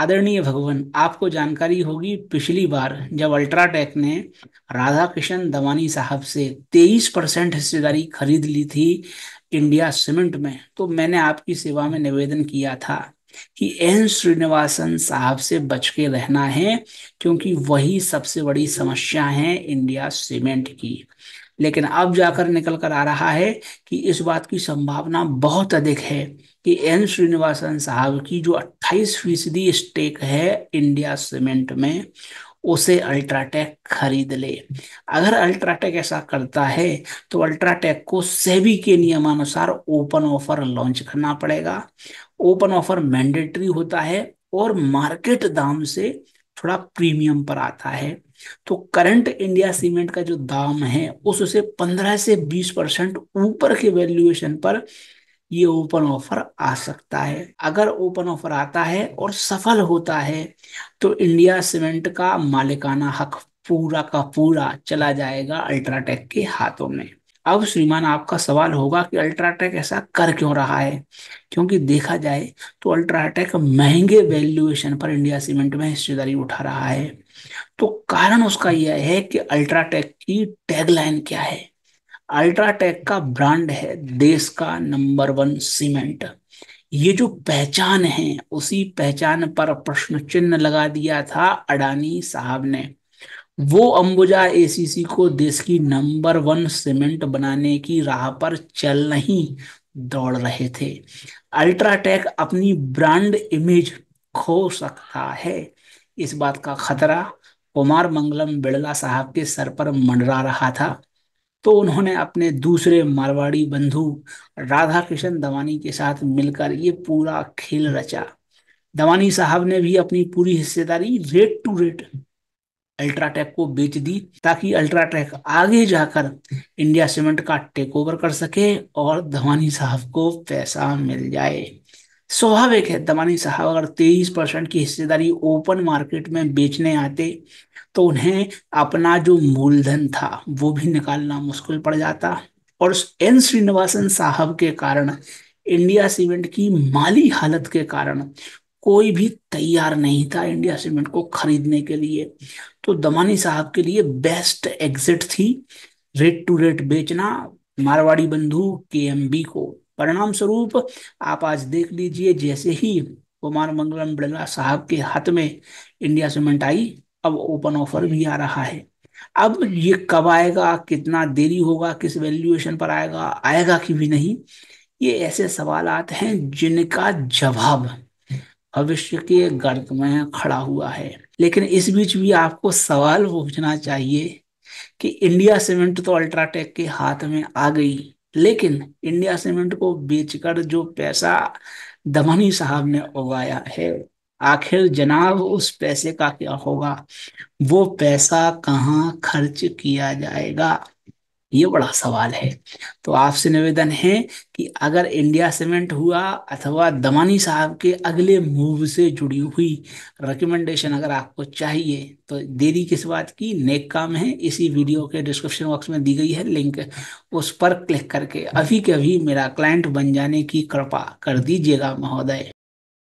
आदरणीय भगवान आपको जानकारी होगी पिछली बार जब अल्ट्राटेक ने राधा कृष्ण दवानी साहब से 23 परसेंट हिस्सेदारी खरीद ली थी इंडिया सीमेंट में तो मैंने आपकी सेवा में निवेदन किया था कि एन श्रीनिवासन साहब से बच के रहना है क्योंकि वही सबसे बड़ी समस्या है इंडिया सीमेंट की लेकिन अब जाकर निकल कर आ रहा है कि इस बात की संभावना बहुत अधिक है कि एन श्रीनिवासन साहब की जो 28 फीसदी स्टेक है इंडिया सीमेंट में उसे अल्ट्राटेक खरीद ले अगर अल्ट्राटेक ऐसा करता है तो अल्ट्राटेक को सेबी के नियमानुसार ओपन ऑफर लॉन्च करना पड़ेगा ओपन ऑफर मैंडेटरी होता है और मार्केट दाम से थोड़ा प्रीमियम पर आता है तो करंट इंडिया सीमेंट का जो दाम है उस उसे पंद्रह से बीस परसेंट ऊपर के वैल्यूएशन पर ये ओपन ऑफर आ सकता है अगर ओपन ऑफर आता है और सफल होता है तो इंडिया सीमेंट का मालिकाना हक पूरा का पूरा चला जाएगा अल्ट्राटेक के हाथों में अब श्रीमान आपका सवाल होगा कि अल्ट्राटेक ऐसा कर क्यों रहा है क्योंकि देखा जाए तो अल्ट्राटेक महंगे वैल्यूएशन पर इंडिया सीमेंट में हिस्सेदारी उठा रहा है तो कारण उसका यह है कि अल्ट्राटेक की टैगलाइन क्या है अल्ट्राटेक का ब्रांड है देश का नंबर वन सीमेंट ये जो पहचान है उसी पहचान पर प्रश्न चिन्ह लगा दिया था अडानी साहब ने वो अंबुजा एसीसी को देश की नंबर वन सीमेंट बनाने की राह पर चल नहीं दौड़ रहे थे अल्ट्राटेक अपनी ब्रांड इमेज खो सकता है इस बात का खतरा कुमार मंगलम बिड़ला साहब के सर पर मंडरा रहा था तो उन्होंने अपने दूसरे मारवाड़ी बंधु राधा कृष्ण दवानी के साथ मिलकर ये पूरा खेल रचा दवानी साहब ने भी अपनी पूरी हिस्सेदारी रेट टू रेट अल्ट्राटेक को बेच दी ताकि अल्ट्राटेक आगे जाकर इंडिया सीमेंट का टेक ओवर कर सके और धवानी साहब को पैसा मिल जाए स्वाभाविक है दमानी साहब अगर तेईस परसेंट की हिस्सेदारी ओपन मार्केट में बेचने आते तो उन्हें अपना जो मूलधन था वो भी निकालना मुश्किल पड़ जाता और एन श्रीनिवासन साहब के कारण इंडिया सीमेंट की माली हालत के कारण कोई भी तैयार नहीं था इंडिया सीमेंट को खरीदने के लिए तो दमानी साहब के लिए बेस्ट एग्जिट थी रेट टू रेट बेचना मारवाड़ी बंधु के को परिणाम स्वरूप आप आज देख लीजिए जैसे ही कुमार मंगलम बिड़ला साहब के हाथ में इंडिया सीमेंट आई अब ओपन ऑफर भी आ रहा है अब ये कब आएगा कितना देरी होगा किस वैल्यूएशन पर आएगा आएगा कि भी नहीं ये ऐसे सवाल हैं जिनका जवाब भविष्य के गर्त में खड़ा हुआ है लेकिन इस बीच भी आपको सवाल पूछना चाहिए कि इंडिया सीमेंट तो अल्ट्राटेक के हाथ में आ गई लेकिन इंडिया सीमेंट को बेचकर जो पैसा दमनी साहब ने उगाया है आखिर जनाब उस पैसे का क्या होगा वो पैसा कहाँ खर्च किया जाएगा ये बड़ा सवाल है तो आपसे निवेदन है कि अगर इंडिया सीमेंट हुआ अथवा दमानी साहब के अगले मूव से जुड़ी हुई रिकमेंडेशन अगर आपको चाहिए तो देरी किस बात की नेक काम है इसी वीडियो के डिस्क्रिप्शन बॉक्स में दी गई है लिंक उस पर क्लिक करके अभी के अभी मेरा क्लाइंट बन जाने की कृपा कर दीजिएगा महोदय